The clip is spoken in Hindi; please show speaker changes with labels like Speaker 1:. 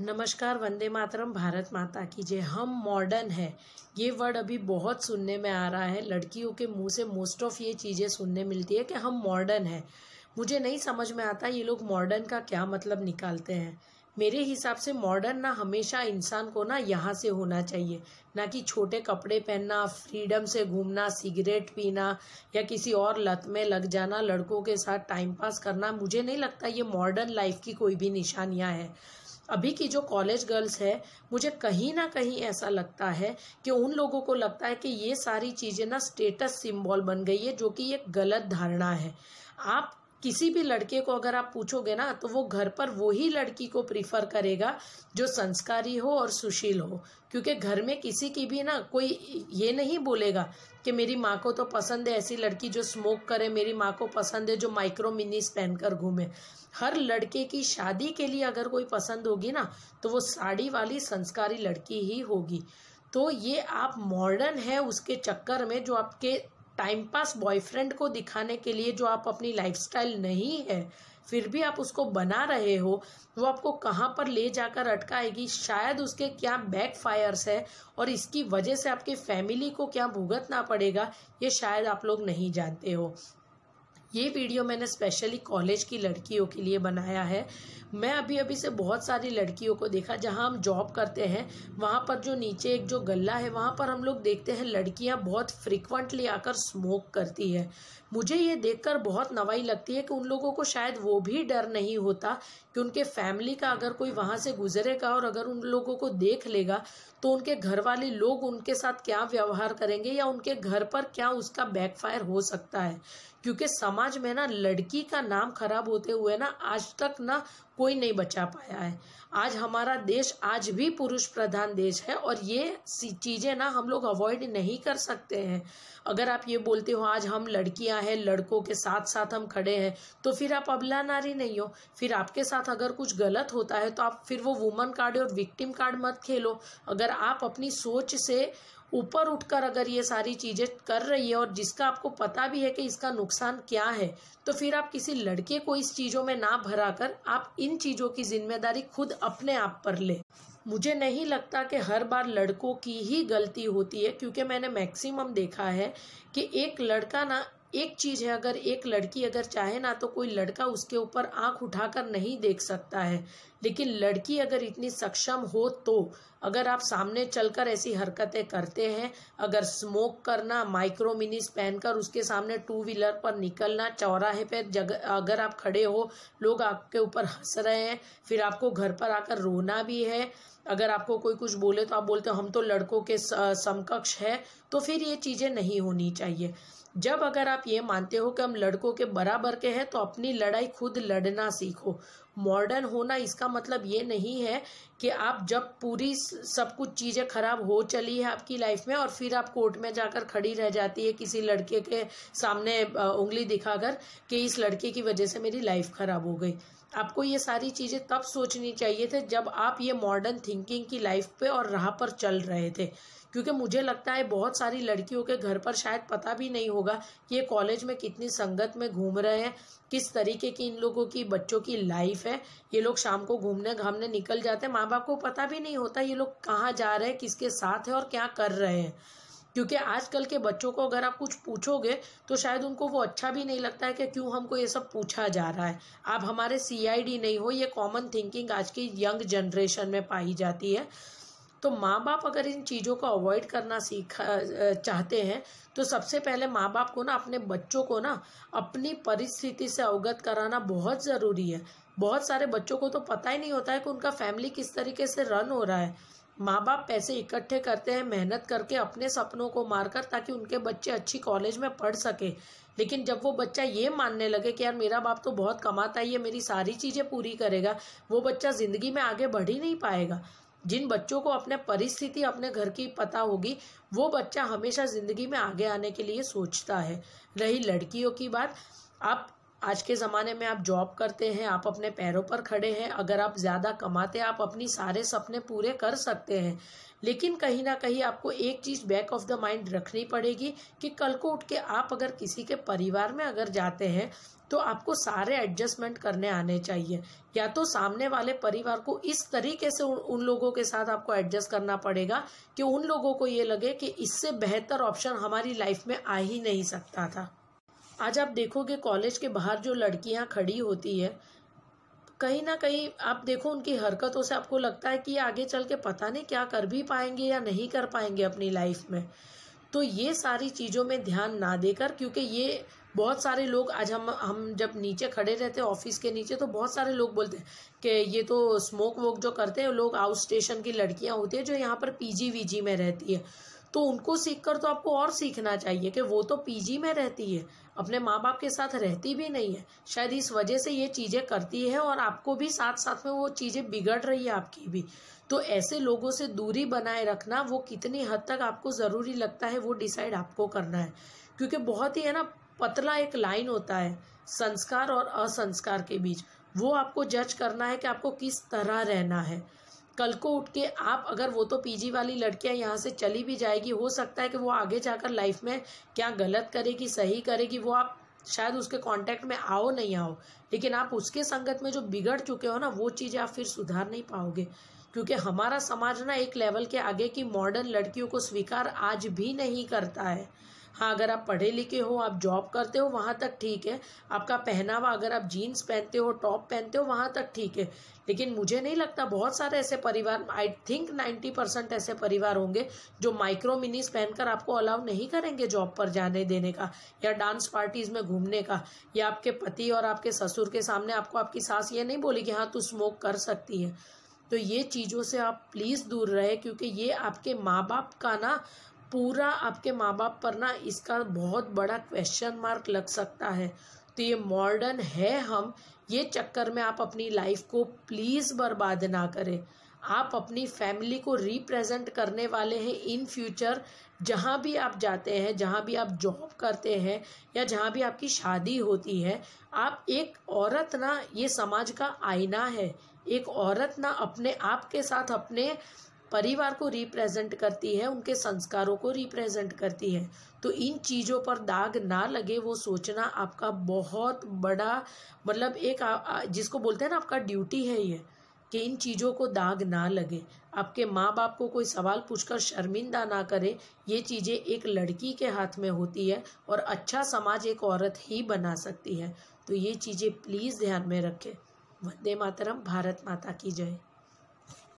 Speaker 1: नमस्कार वंदे मातरम भारत माता की जय हम मॉडर्न है ये वर्ड अभी बहुत सुनने में आ रहा है लड़कियों के मुंह से मोस्ट ऑफ ये चीज़ें सुनने मिलती है कि हम मॉडर्न है मुझे नहीं समझ में आता ये लोग मॉडर्न का क्या मतलब निकालते हैं मेरे हिसाब से मॉडर्न ना हमेशा इंसान को ना यहाँ से होना चाहिए ना कि छोटे कपड़े पहनना फ्रीडम से घूमना सिगरेट पीना या किसी और लत में लग जाना लड़कों के साथ टाइम पास करना मुझे नहीं लगता ये मॉडर्न लाइफ की कोई भी निशानियाँ हैं अभी की जो कॉलेज गर्ल्स है मुझे कहीं ना कहीं ऐसा लगता है कि उन लोगों को लगता है कि ये सारी चीज़ें ना स्टेटस सिंबल बन गई है जो कि एक गलत धारणा है आप किसी भी लड़के को अगर आप पूछोगे ना तो वो घर पर वही लड़की को प्रीफर करेगा जो संस्कारी हो और सुशील हो क्योंकि घर में किसी की भी ना कोई ये नहीं बोलेगा कि मेरी माँ को तो पसंद है ऐसी लड़की जो स्मोक करे मेरी माँ को पसंद है जो माइक्रो मिनीस पहनकर घूमे हर लड़के की शादी के लिए अगर कोई पसंद होगी ना तो वो साड़ी वाली संस्कारी लड़की ही होगी तो ये आप मॉडर्न है उसके चक्कर में जो आपके टाइम पास बॉयफ्रेंड को दिखाने के लिए जो आप अपनी लाइफस्टाइल नहीं है फिर भी आप उसको बना रहे हो वो आपको कहाँ पर ले जाकर अटकाएगी शायद उसके क्या बैक फायर्स है और इसकी वजह से आपकी फैमिली को क्या भुगतना पड़ेगा ये शायद आप लोग नहीं जानते हो ये वीडियो मैंने स्पेशली कॉलेज की लड़कियों के लिए बनाया है मैं अभी अभी से बहुत सारी लड़कियों को देखा जहाँ हम जॉब करते हैं वहाँ पर जो नीचे एक जो गला है वहाँ पर हम लोग देखते हैं लड़कियाँ बहुत फ्रिक्वेंटली आकर स्मोक करती है मुझे ये देखकर बहुत नवाई लगती है कि उन लोगों को शायद वो भी डर नहीं होता कि उनके फैमिली का अगर कोई वहाँ से गुजरेगा और अगर उन लोगों को देख लेगा तो उनके घर वाले लोग उनके साथ क्या व्यवहार करेंगे या उनके घर पर क्या उसका बैकफायर हो सकता है क्योंकि समाज में ना लड़की का नाम खराब होते हुए ना आज तक ना कोई नहीं बचा पाया है आज हमारा देश आज भी पुरुष प्रधान देश है और ये चीज़ें ना हम लोग अवॉइड नहीं कर सकते हैं अगर आप ये बोलते हो आज हम लड़कियां है लड़कों के साथ साथ हम खड़े हैं तो फिर आप अबला नारी नहीं हो फिर आपके साथ अगर कुछ गलत होता है तो आप फिर वो वुमन कार्ड और विक्टिम कार्ड मत खेलो अगर आप अपनी सोच से ऊपर उठकर अगर ये सारी चीज़ें कर रही है और जिसका आपको पता भी है कि इसका नुकसान क्या है तो फिर आप किसी लड़के को इस चीज़ों में ना भरा कर आप इन चीज़ों की जिम्मेदारी खुद अपने आप पर ले मुझे नहीं लगता कि हर बार लड़कों की ही गलती होती है क्योंकि मैंने मैक्सिमम देखा है कि एक लड़का ना एक चीज़ है अगर एक लड़की अगर चाहे ना तो कोई लड़का उसके ऊपर आंख उठाकर नहीं देख सकता है लेकिन लड़की अगर इतनी सक्षम हो तो अगर आप सामने चलकर ऐसी हरकतें करते हैं अगर स्मोक करना माइक्रो पहनकर उसके सामने टू व्हीलर पर निकलना चौराहे पर जगह अगर आप खड़े हो लोग आपके ऊपर हंस रहे हैं फिर आपको घर पर आकर रोना भी है अगर आपको कोई कुछ बोले तो आप बोलते हो हम तो लड़कों के समकक्ष है तो फिर ये चीज़ें नहीं होनी चाहिए जब अगर आप ये मानते हो कि हम लड़कों के बराबर के हैं तो अपनी लड़ाई खुद लड़ना सीखो मॉडर्न होना इसका मतलब ये नहीं है कि आप जब पूरी सब कुछ चीज़ें खराब हो चली है आपकी लाइफ में और फिर आप कोर्ट में जाकर खड़ी रह जाती है किसी लड़के के सामने उंगली दिखाकर कि इस लड़के की वजह से मेरी लाइफ खराब हो गई आपको ये सारी चीज़ें तब सोचनी चाहिए थे जब आप ये मॉडर्न थिंकिंग की लाइफ पे और राह पर चल रहे थे क्योंकि मुझे लगता है बहुत सारी लड़कियों के घर पर शायद पता भी नहीं होगा कि ये कॉलेज में कितनी संगत में घूम रहे हैं किस तरीके की इन लोगों की बच्चों की लाइफ है ये लोग शाम को घूमने घामने निकल जाते हैं माँ बाप को पता भी नहीं होता ये लोग कहाँ जा रहे हैं किसके साथ है और क्या कर रहे हैं क्योंकि आजकल के बच्चों को अगर आप कुछ पूछोगे तो शायद उनको वो अच्छा भी नहीं लगता है कि क्यों हमको ये सब पूछा जा रहा है आप हमारे सीआईडी नहीं हो ये कॉमन थिंकिंग आज की यंग जनरेशन में पाई जाती है तो माँ बाप अगर इन चीज़ों को अवॉइड करना सीखा चाहते हैं तो सबसे पहले माँ बाप को ना अपने बच्चों को ना अपनी परिस्थिति से अवगत कराना बहुत ज़रूरी है बहुत सारे बच्चों को तो पता ही नहीं होता है कि उनका फैमिली किस तरीके से रन हो रहा है माँ बाप पैसे इकट्ठे करते हैं मेहनत करके अपने सपनों को मारकर ताकि उनके बच्चे अच्छी कॉलेज में पढ़ सके लेकिन जब वो बच्चा ये मानने लगे कि यार मेरा बाप तो बहुत कमाता है ये मेरी सारी चीज़ें पूरी करेगा वो बच्चा ज़िंदगी में आगे बढ़ ही नहीं पाएगा जिन बच्चों को अपने परिस्थिति अपने घर की पता होगी वो बच्चा हमेशा ज़िंदगी में आगे आने के लिए सोचता है रही लड़कियों की बात आप आज के ज़माने में आप जॉब करते हैं आप अपने पैरों पर खड़े हैं अगर आप ज़्यादा कमाते आप अपनी सारे सपने पूरे कर सकते हैं लेकिन कहीं ना कहीं आपको एक चीज़ बैक ऑफ द माइंड रखनी पड़ेगी कि कल को उठ के आप अगर किसी के परिवार में अगर जाते हैं तो आपको सारे एडजस्टमेंट करने आने चाहिए या तो सामने वाले परिवार को इस तरीके से उन लोगों के साथ आपको एडजस्ट करना पड़ेगा कि उन लोगों को ये लगे कि इससे बेहतर ऑप्शन हमारी लाइफ में आ ही नहीं सकता था आज आप देखोगे कॉलेज के बाहर जो लड़कियां खड़ी होती है कहीं ना कहीं आप देखो उनकी हरकतों से आपको लगता है कि आगे चल के पता नहीं क्या कर भी पाएंगे या नहीं कर पाएंगे अपनी लाइफ में तो ये सारी चीज़ों में ध्यान ना देकर क्योंकि ये बहुत सारे लोग आज हम हम जब नीचे खड़े रहते हैं ऑफिस के नीचे तो बहुत सारे लोग बोलते हैं कि ये तो स्मोक वोक जो करते हैं लोग आउट स्टेशन की लड़कियां होती है जो यहाँ पर पीजी वीजी में रहती है तो उनको सीख कर तो आपको और सीखना चाहिए कि वो तो पीजी में रहती है अपने माँ बाप के साथ रहती भी नहीं है शायद इस वजह से ये चीज़ें करती है और आपको भी साथ साथ में वो चीज़ें बिगड़ रही है आपकी भी तो ऐसे लोगों से दूरी बनाए रखना वो कितनी हद तक आपको ज़रूरी लगता है वो डिसाइड आपको करना है क्योंकि बहुत ही है ना पतला एक लाइन होता है संस्कार और असंस्कार के बीच वो आपको जज करना है कि आपको किस तरह रहना है कल को उठ के आप अगर वो तो पीजी वाली लड़कियां यहाँ से चली भी जाएगी हो सकता है कि वो आगे जाकर लाइफ में क्या गलत करेगी सही करेगी वो आप शायद उसके कांटेक्ट में आओ नहीं आओ लेकिन आप उसके संगत में जो बिगड़ चुके हो ना वो चीज़ें आप फिर सुधार नहीं पाओगे क्योंकि हमारा समाज ना एक लेवल के आगे की मॉडर्न लड़कियों को स्वीकार आज भी नहीं करता है हाँ अगर आप पढ़े लिखे हो आप जॉब करते हो वहाँ तक ठीक है आपका पहनावा अगर आप जीन्स पहनते हो टॉप पहनते हो वहाँ तक ठीक है लेकिन मुझे नहीं लगता बहुत सारे ऐसे परिवार आई थिंक नाइन्टी परसेंट ऐसे परिवार होंगे जो माइक्रो मिनीस पहनकर आपको अलाउ नहीं करेंगे जॉब पर जाने देने का या डांस पार्टीज में घूमने का या आपके पति और आपके ससुर के सामने आपको आपकी सास ये नहीं बोली कि हाँ तू स्मोक कर सकती है तो ये चीज़ों से आप प्लीज़ दूर रहे क्योंकि ये आपके माँ बाप का ना पूरा आपके माँ बाप पर ना इसका बहुत बड़ा क्वेश्चन मार्क लग सकता है तो ये मॉडर्न है हम ये चक्कर में आप अपनी लाइफ को प्लीज़ बर्बाद ना करें आप अपनी फैमिली को रिप्रेजेंट करने वाले हैं इन फ्यूचर जहाँ भी आप जाते हैं जहाँ भी आप जॉब करते हैं या जहाँ भी आपकी शादी होती है आप एक औरत ना ये समाज का आईना है एक औरत ना अपने आप के साथ अपने परिवार को रिप्रेजेंट करती है उनके संस्कारों को रिप्रेजेंट करती है तो इन चीज़ों पर दाग ना लगे वो सोचना आपका बहुत बड़ा मतलब एक आ, जिसको बोलते हैं ना आपका ड्यूटी है ये कि इन चीज़ों को दाग ना लगे आपके माँ बाप को कोई सवाल पूछकर शर्मिंदा ना करे ये चीज़ें एक लड़की के हाथ में होती है और अच्छा समाज एक औरत ही बना सकती है तो ये चीज़ें प्लीज़ ध्यान में रखें वंदे मातरम भारत माता की जय